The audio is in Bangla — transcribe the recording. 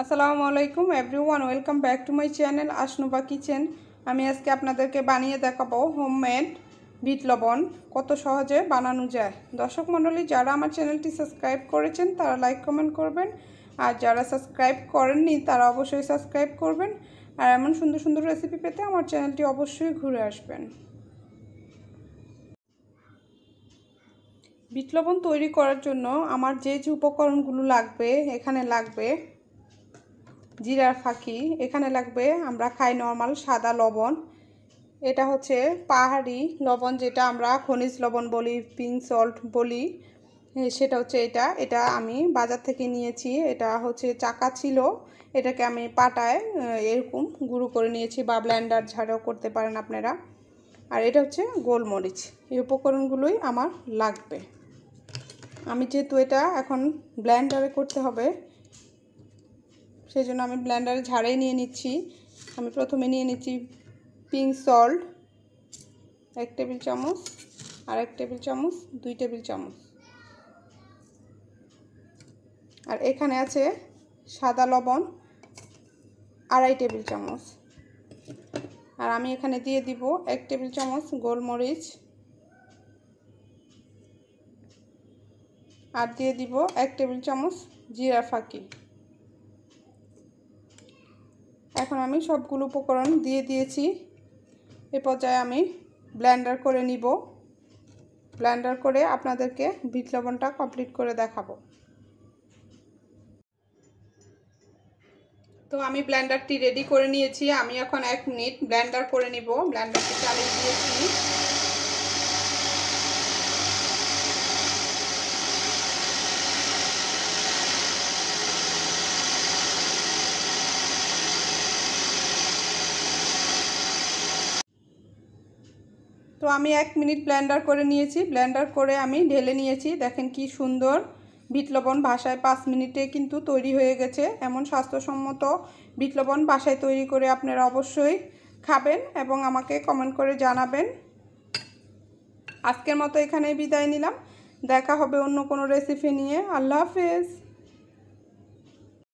আসসালামু আলাইকুম everyone welcome back to my channel Ashnuba kitchen আমি আজকে আপনাদেরকে বানিয়ে দেখাবো হোমমেড বিট লবণ কত সহজে বানানো যায় দর্শক মণ্ডলী যারা আমার চ্যানেলটি সাবস্ক্রাইব করেছেন তারা লাইক কমেন্ট করবেন আর যারা সাবস্ক্রাইব করেননি তারা অবশ্যই সাবস্ক্রাইব করবেন আর এমন সুন্দর সুন্দর রেসিপি পেতে আমার চ্যানেলটি অবশ্যই ঘুরে আসবেন বিট লবণ তৈরি করার জন্য আমার যে যে উপকরণগুলো লাগবে এখানে লাগবে জিরার ফাঁকি এখানে লাগবে আমরা খাই নর্মাল সাদা লবণ এটা হচ্ছে পাহাড়ি লবণ যেটা আমরা খনিজ লবণ বলি পিঙ্ক সল্ট বলি সেটা হচ্ছে এটা এটা আমি বাজার থেকে নিয়েছি এটা হচ্ছে চাকা ছিল এটাকে আমি পাটায় এরকম গুঁড়ো করে নিয়েছি বা ব্ল্যান্ডার ঝাড়ও করতে পারেন আপনারা আর এটা হচ্ছে গোলমরিচ এই উপকরণগুলোই আমার লাগবে আমি যেহেতু এটা এখন ব্ল্যান্ডারে করতে হবে সেই জন্য আমি ব্ল্যান্ডারে ঝাড়াই নিয়ে নিচ্ছি আমি প্রথমে নিয়ে নিচ্ছি পিঙ্ক সল্ট এক টেবিল চামচ আর এক টেবিল চামচ দুই টেবিল চামচ আর এখানে আছে সাদা লবণ আড়াই টেবিল চামচ আর আমি এখানে দিয়ে দিব এক টেবিল চামচ গোলমরিচ আর দিয়ে দিব এক টেবিল চামচ জিরা ফাঁকি এখন আমি সবগুলো উপকরণ দিয়ে দিয়েছি এ পর্যায়ে আমি ব্ল্যান্ডার করে নিব ব্ল্যান্ডার করে আপনাদেরকে বিট লবণটা কমপ্লিট করে দেখাবো তো আমি ব্ল্যান্ডারটি রেডি করে নিয়েছি আমি এখন এক মিনিট ব্ল্যান্ডার করে নিব ব্ল্যান্ডারটি চালিয়ে দিয়েছি তো আমি এক মিনিট ব্ল্যান্ডার করে নিয়েছি ব্ল্যান্ডার করে আমি ঢেলে নিয়েছি দেখেন কি সুন্দর বিট বাসায় পাঁচ মিনিটে কিন্তু তৈরি হয়ে গেছে এমন স্বাস্থ্যসম্মত বিট বাসায় তৈরি করে আপনারা অবশ্যই খাবেন এবং আমাকে কমেন্ট করে জানাবেন আজকের মতো এখানেই বিদায় নিলাম দেখা হবে অন্য কোনো রেসিপি নিয়ে আল্লাহ হাফেজ